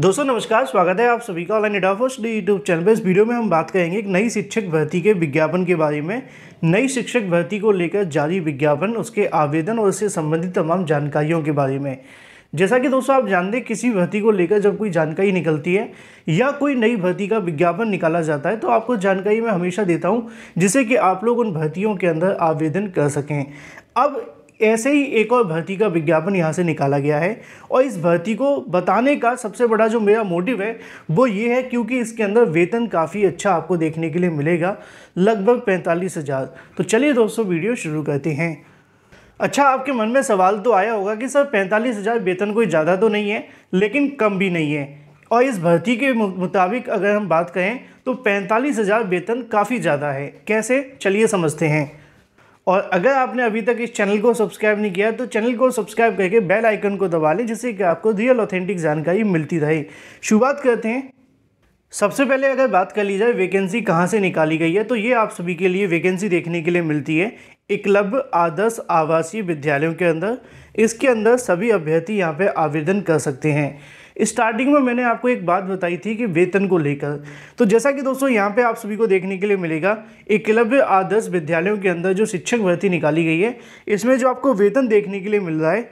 दोस्तों नमस्कार स्वागत है आप सभी का ऑनलाइन डाफोस यूट्यूब चैनल पर इस वीडियो में हम बात करेंगे एक नई शिक्षक भर्ती के विज्ञापन के बारे में नई शिक्षक भर्ती को लेकर जारी विज्ञापन उसके आवेदन और इससे संबंधित तमाम जानकारियों के बारे में जैसा कि दोस्तों आप जानते हैं किसी भर्ती को लेकर जब कोई जानकारी निकलती है या कोई नई भर्ती का विज्ञापन निकाला जाता है तो आपको जानकारी मैं हमेशा देता हूँ जिससे कि आप लोग उन भर्तियों के अंदर आवेदन कर सकें अब ऐसे ही एक और भर्ती का विज्ञापन यहाँ से निकाला गया है और इस भर्ती को बताने का सबसे बड़ा जो मेरा मोटिव है वो ये है क्योंकि इसके अंदर वेतन काफ़ी अच्छा आपको देखने के लिए मिलेगा लगभग पैंतालीस हज़ार तो चलिए दोस्तों वीडियो शुरू करते हैं अच्छा आपके मन में सवाल तो आया होगा कि सर पैंतालीस हज़ार वेतन कोई ज़्यादा तो नहीं है लेकिन कम भी नहीं है और इस भर्ती के मुताबिक अगर हम बात करें तो पैंतालीस हज़ार वेतन काफ़ी ज़्यादा है कैसे चलिए समझते हैं और अगर आपने अभी तक इस चैनल को सब्सक्राइब नहीं किया तो चैनल को सब्सक्राइब करके बेल आइकन को दबा लें जिससे कि आपको रियल ऑथेंटिक जानकारी मिलती रहे शुरुआत करते हैं सबसे पहले अगर बात कर ली जाए वैकेंसी कहाँ से निकाली गई है तो ये आप सभी के लिए वैकेंसी देखने के लिए मिलती है एकलव्य आदर्श आवासीय विद्यालयों के अंदर इसके अंदर सभी अभ्यर्थी यहाँ पर आवेदन कर सकते हैं स्टार्टिंग में मैंने आपको एक बात बताई थी कि वेतन को लेकर तो जैसा कि दोस्तों यहाँ पे आप सभी को देखने के लिए मिलेगा एकलव्य आदर्श विद्यालयों के अंदर जो शिक्षक भर्ती निकाली गई है इसमें जो आपको वेतन देखने के लिए मिल रहा है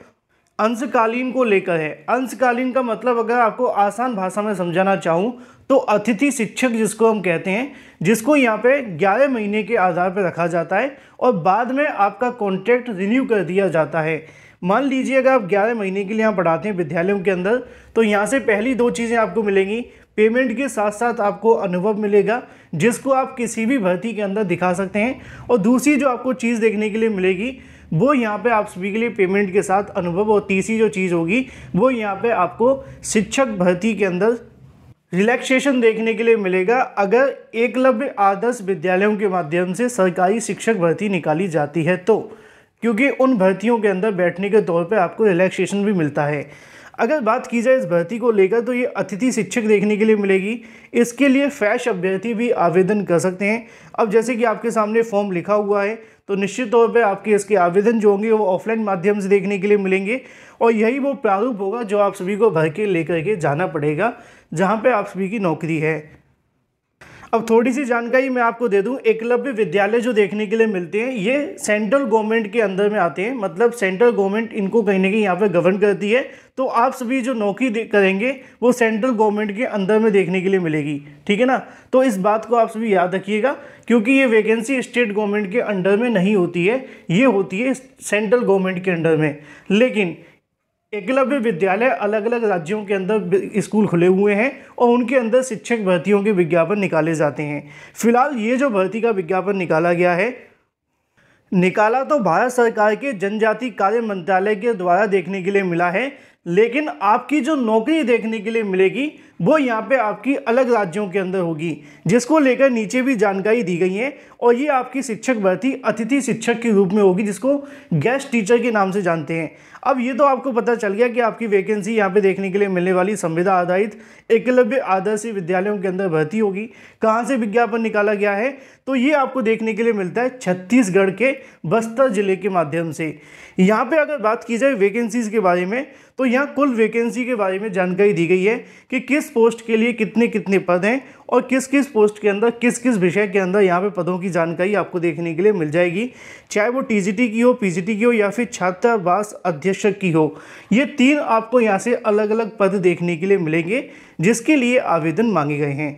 अंशकालीन को लेकर है अंशकालीन का मतलब अगर आपको आसान भाषा में समझाना चाहूँ तो अतिथि शिक्षक जिसको हम कहते हैं जिसको यहाँ पे 11 महीने के आधार पर रखा जाता है और बाद में आपका कॉन्ट्रैक्ट रिन्यू कर दिया जाता है मान लीजिए अगर आप ग्यारह महीने के लिए यहाँ पढ़ाते हैं विद्यालयों के अंदर तो यहाँ से पहली दो चीज़ें आपको मिलेंगी पेमेंट के साथ साथ आपको अनुभव मिलेगा जिसको आप किसी भी भर्ती के अंदर दिखा सकते हैं और दूसरी जो आपको चीज़ देखने के लिए मिलेगी वो यहाँ पे आप सभी के लिए पेमेंट के साथ अनुभव और तीसरी जो चीज़ होगी वो यहाँ पे आपको शिक्षक भर्ती के अंदर रिलैक्सेशन देखने के लिए मिलेगा अगर एकलव्य आदर्श विद्यालयों के माध्यम से सरकारी शिक्षक भर्ती निकाली जाती है तो क्योंकि उन भर्तियों के अंदर बैठने के तौर पे आपको रिलैक्सेशन भी मिलता है अगर बात की जाए इस भर्ती को लेकर तो ये अतिथि शिक्षक देखने के लिए मिलेगी इसके लिए फैश अभ्यर्थी भी आवेदन कर सकते हैं अब जैसे कि आपके सामने फॉर्म लिखा हुआ है तो निश्चित तौर पे आपके इसके आवेदन जो होंगे वो ऑफलाइन माध्यम से देखने के लिए मिलेंगे और यही वो प्रारूप होगा जो आप सभी को भर के लेकर के जाना पड़ेगा जहाँ पर आप सभी की नौकरी है अब थोड़ी सी जानकारी मैं आपको दे दूं एकलव्य विद्यालय जो देखने के लिए मिलते हैं ये सेंट्रल गवर्नमेंट के अंदर में आते हैं मतलब सेंट्रल गवर्नमेंट इनको कहीं ना कहीं यहाँ पे गवर्न करती है तो आप सभी जो नौकरी करेंगे वो सेंट्रल गवर्नमेंट के अंदर में देखने के लिए मिलेगी ठीक है ना तो इस बात को आप सभी याद रखिएगा क्योंकि ये वैकेंसी स्टेट गवर्नमेंट के अंडर में नहीं होती है ये होती है सेंट्रल गवर्नमेंट के अंडर में लेकिन एकलव्य विद्यालय अलग अलग राज्यों के अंदर स्कूल खुले हुए हैं और उनके अंदर शिक्षक भर्तियों के विज्ञापन निकाले जाते हैं फिलहाल ये जो भर्ती का विज्ञापन निकाला गया है निकाला तो भारत सरकार के जनजाति कार्य मंत्रालय के द्वारा देखने के लिए मिला है लेकिन आपकी जो नौकरी देखने के लिए मिलेगी वो यहाँ पे आपकी अलग राज्यों के अंदर होगी जिसको लेकर नीचे भी जानकारी दी गई है और ये आपकी शिक्षक भर्ती अतिथि शिक्षक के रूप में होगी जिसको गेस्ट टीचर के नाम से जानते हैं अब ये तो आपको पता चल गया कि आपकी वैकेंसी यहाँ पे देखने के लिए मिलने वाली संविदा आधारित एकलव्य आदर्श विद्यालयों के अंदर भर्ती होगी कहाँ से विज्ञापन निकाला गया है तो ये आपको देखने के लिए मिलता है छत्तीसगढ़ के बस्तर जिले के माध्यम से यहाँ पर अगर बात की जाए वैकेंसीज़ के बारे में तो यहाँ कुल वैकेंसी के बारे में जानकारी दी गई है कि किस किस पोस्ट के लिए कितने कितने पद हैं और किस किस पोस्ट के अंदर किस किस विषय के अंदर यहाँ पे पदों की जानकारी आपको देखने के लिए मिल जाएगी चाहे वो टीजीटी की हो पीजीटी की हो या फिर छात्रावास अध्यक्षक की हो ये तीन आपको यहाँ से अलग अलग पद देखने के लिए मिलेंगे जिसके लिए आवेदन मांगे गए हैं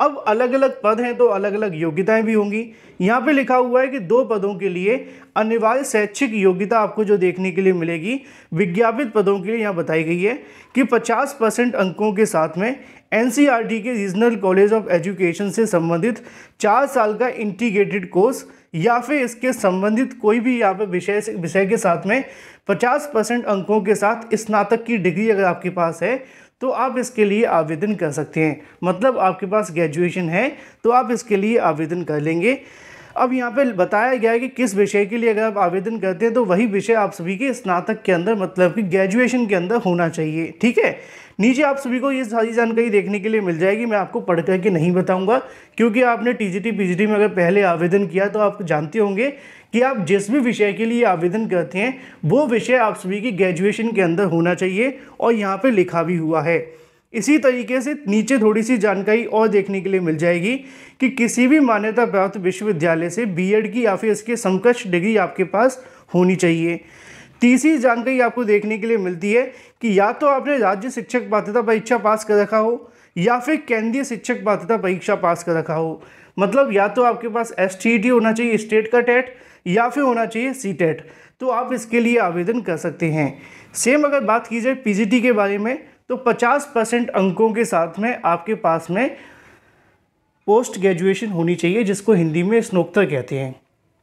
अब अलग अलग पद हैं तो अलग अलग योग्यताएं भी होंगी यहाँ पे लिखा हुआ है कि दो पदों के लिए अनिवार्य शैक्षिक योग्यता आपको जो देखने के लिए मिलेगी विज्ञापित पदों के लिए यहाँ बताई गई है कि 50 परसेंट अंकों के साथ में एन e के रीजनल कॉलेज ऑफ एजुकेशन से संबंधित चार साल का इंटीग्रेटेड कोर्स या फिर इसके संबंधित कोई भी यहाँ पर विषय विषय के साथ में 50 परसेंट अंकों के साथ स्नातक की डिग्री अगर आपके पास है तो आप इसके लिए आवेदन कर सकते हैं मतलब आपके पास ग्रेजुएशन है तो आप इसके लिए आवेदन कर लेंगे अब यहाँ पे बताया गया है कि किस विषय के लिए अगर आप आवेदन करते हैं तो वही विषय आप सभी के स्नातक के अंदर मतलब कि ग्रेजुएशन के अंदर होना चाहिए ठीक है नीचे आप सभी को ये सारी जानकारी देखने के लिए मिल जाएगी मैं आपको पढ़ करके नहीं बताऊँगा क्योंकि आपने टी जी में अगर पहले आवेदन किया तो आप जानते होंगे कि आप जिस भी विषय के लिए आवेदन करते हैं वो विषय आप सभी की ग्रेजुएशन के अंदर होना चाहिए और यहाँ पर लिखा भी हुआ है इसी तरीके से नीचे थोड़ी सी जानकारी और देखने के लिए मिल जाएगी कि किसी भी मान्यता प्राप्त विश्वविद्यालय से बीएड की या फिर इसके समकक्ष डिग्री आपके पास होनी चाहिए तीसरी जानकारी आपको देखने के लिए मिलती है कि या तो आपने राज्य शिक्षक पात्रता परीक्षा पास कर रखा हो या फिर केंद्रीय शिक्षक पात्रता परीक्षा पास कर रखा हो मतलब या तो आपके पास एस होना चाहिए स्टेट का टेट या फिर होना चाहिए सी टेट e तो आप इसके लिए आवेदन कर सकते हैं सेम अगर बात की जाए पी के बारे में तो 50 परसेंट अंकों के साथ में आपके पास में पोस्ट ग्रेजुएशन होनी चाहिए जिसको हिंदी में स्नोक्तर कहते हैं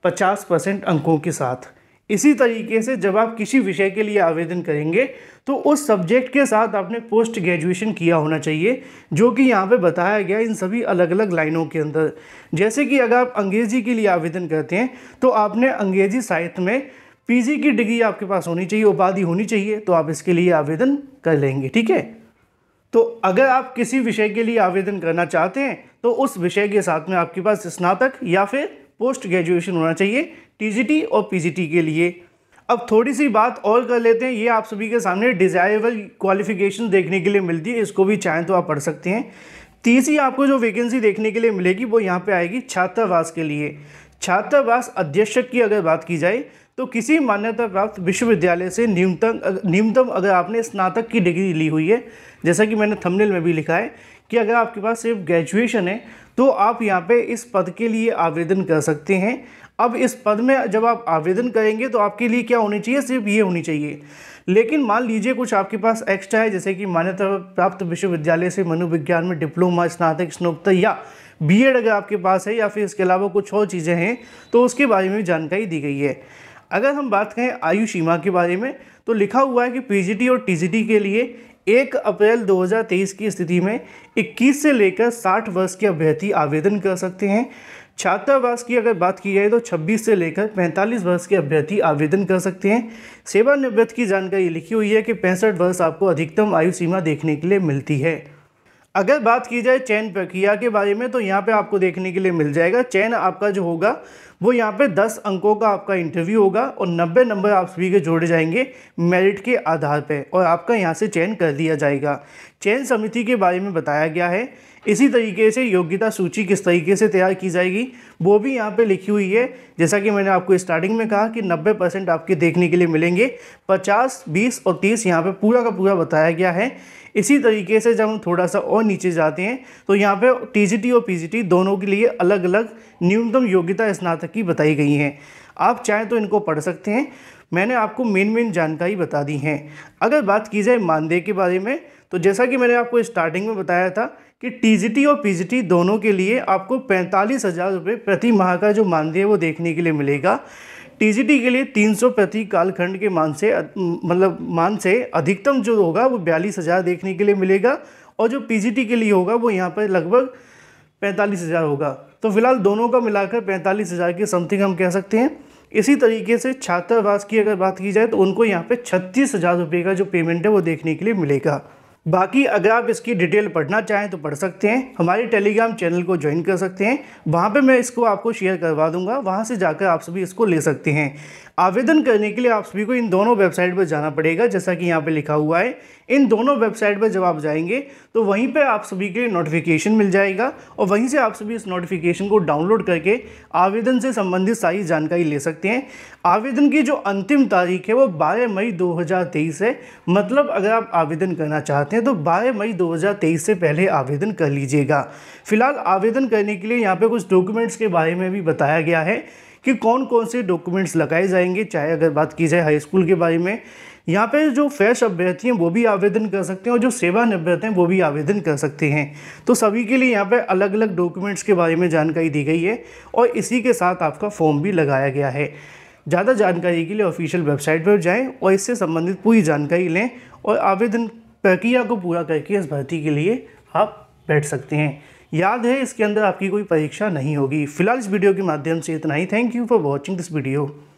50 परसेंट अंकों के साथ इसी तरीके से जब आप किसी विषय के लिए आवेदन करेंगे तो उस सब्जेक्ट के साथ आपने पोस्ट ग्रेजुएशन किया होना चाहिए जो कि यहाँ पे बताया गया इन सभी अलग अलग लाइनों के अंदर जैसे कि अगर आप अंग्रेजी के लिए आवेदन करते हैं तो आपने अंग्रेजी साहित्य में पीजी की डिग्री आपके पास होनी चाहिए उपाधि होनी चाहिए तो आप इसके लिए आवेदन कर लेंगे ठीक है तो अगर आप किसी विषय के लिए आवेदन करना चाहते हैं तो उस विषय के साथ में आपके पास स्नातक या फिर पोस्ट ग्रेजुएशन होना चाहिए टी और पी के लिए अब थोड़ी सी बात और कर लेते हैं ये आप सभी के सामने डिज़ायरेबल क्वालिफिकेशन देखने के लिए मिलती है इसको भी चाहें तो आप पढ़ सकते हैं तीसरी आपको जो वैकेंसी देखने के लिए मिलेगी वो यहाँ पे आएगी छात्रावास के लिए छात्रावास अध्यक्षक की अगर बात की जाए तो किसी मान्यता प्राप्त विश्वविद्यालय से न्यूनतम न्यूनतम अगर आपने स्नातक की डिग्री ली हुई है जैसा कि मैंने थंबनेल में भी लिखा है कि अगर आपके पास सिर्फ ग्रेजुएशन है तो आप यहाँ पे इस पद के लिए आवेदन कर सकते हैं अब इस पद में जब आप आवेदन करेंगे तो आपके लिए क्या होनी चाहिए सिर्फ ये होनी चाहिए लेकिन मान लीजिए कुछ आपके पास एक्स्ट्रा है जैसे कि मान्यता प्राप्त विश्वविद्यालय से मनोविज्ञान में डिप्लोमा स्नातक स्नोकता या बीएड अगर आपके पास है या फिर इसके अलावा कुछ और चीज़ें हैं तो उसके बारे में जानकारी दी गई है अगर हम बात करें आयु सीमा के बारे में तो लिखा हुआ है कि पी और टी के लिए एक अप्रैल 2023 की स्थिति में 21 से लेकर 60 वर्ष के अभ्यर्थी आवेदन कर सकते हैं छात्रावास की अगर बात की जाए तो 26 से लेकर 45 वर्ष के अभ्यर्थी आवेदन कर सकते हैं सेवानिवृत्त की जानकारी लिखी हुई है कि पैंसठ वर्ष आपको अधिकतम आयु सीमा देखने के लिए मिलती है अगर बात की जाए चयन प्रक्रिया के बारे में तो यहाँ पे आपको देखने के लिए मिल जाएगा चयन आपका जो होगा वो यहाँ पे 10 अंकों का आपका इंटरव्यू होगा और 90 नंबर आप सभी के जोड़े जाएंगे मेरिट के आधार पे और आपका यहाँ से चयन कर दिया जाएगा चयन समिति के बारे में बताया गया है इसी तरीके से योग्यता सूची किस तरीके से तैयार की जाएगी वो भी यहाँ पे लिखी हुई है जैसा कि मैंने आपको स्टार्टिंग में कहा कि 90 परसेंट आपके देखने के लिए मिलेंगे 50, 20 और 30 यहाँ पे पूरा का पूरा बताया गया है इसी तरीके से जब हम थोड़ा सा और नीचे जाते हैं तो यहाँ पे टीजीटी और पीजीटी दोनों के लिए अलग अलग न्यूनतम योग्यता स्नातक की बताई गई हैं आप चाहें तो इनको पढ़ सकते हैं मैंने आपको मेन मेन जानकारी बता दी है अगर बात की जाए मानदेय के बारे में तो जैसा कि मैंने आपको स्टार्टिंग में बताया था कि टीजीटी और पीजीटी दोनों के लिए आपको पैंतालीस हज़ार रुपये प्रति माह का जो मानदेय है वो देखने के लिए मिलेगा टीजीटी के लिए 300 प्रति कालखंड के मान से मतलब मान से अधिकतम जो होगा वो बयालीस हज़ार देखने के लिए मिलेगा और जो पीजीटी के लिए होगा वो यहाँ पर लगभग पैंतालीस हज़ार होगा तो फिलहाल दोनों का मिलाकर पैंतालीस हज़ार के समथिंग हम कह सकते हैं इसी तरीके से छात्रावास की अगर बात की जाए तो उनको यहाँ पर छत्तीस हज़ार रुपये का जो पेमेंट है वो देखने के लिए मिलेगा बाकी अगर आप इसकी डिटेल पढ़ना चाहें तो पढ़ सकते हैं हमारे टेलीग्राम चैनल को ज्वाइन कर सकते हैं वहाँ पे मैं इसको आपको शेयर करवा दूंगा वहाँ से जाकर आप सभी इसको ले सकते हैं आवेदन करने के लिए आप सभी को इन दोनों वेबसाइट पर जाना पड़ेगा जैसा कि यहाँ पर लिखा हुआ है इन दोनों वेबसाइट पर जब आप जाएंगे तो वहीं पर आप सभी के नोटिफिकेशन मिल जाएगा और वहीं से आप सभी इस नोटिफिकेशन को डाउनलोड करके आवेदन से संबंधित सारी जानकारी ले सकते हैं आवेदन की जो अंतिम तारीख है वो 12 मई 2023 है मतलब अगर आप आवेदन करना चाहते हैं तो 12 मई 2023 से पहले आवेदन कर लीजिएगा फिलहाल आवेदन करने के लिए यहाँ पे कुछ डॉक्यूमेंट्स के बारे में भी बताया गया है कि कौन कौन से डॉक्यूमेंट्स लगाए जाएंगे चाहे अगर बात की जाए हाई स्कूल के बारे में यहाँ पे जो फ्रेश अभ्यर्थी हैं वो भी आवेदन कर सकते हैं और जो निवृत्त हैं वो भी आवेदन कर सकते हैं तो सभी के लिए यहाँ पे अलग अलग डॉक्यूमेंट्स के बारे में जानकारी दी गई है और इसी के साथ आपका फॉर्म भी लगाया गया है ज़्यादा जानकारी के लिए ऑफिशियल वेबसाइट पर जाएँ और इससे संबंधित पूरी जानकारी लें और आवेदन प्रक्रिया को पूरा करके इस भर्ती के लिए आप बैठ सकते हैं याद है इसके अंदर आपकी कोई परीक्षा नहीं होगी फिलहाल इस वीडियो के माध्यम से इतना ही thank you for watching this video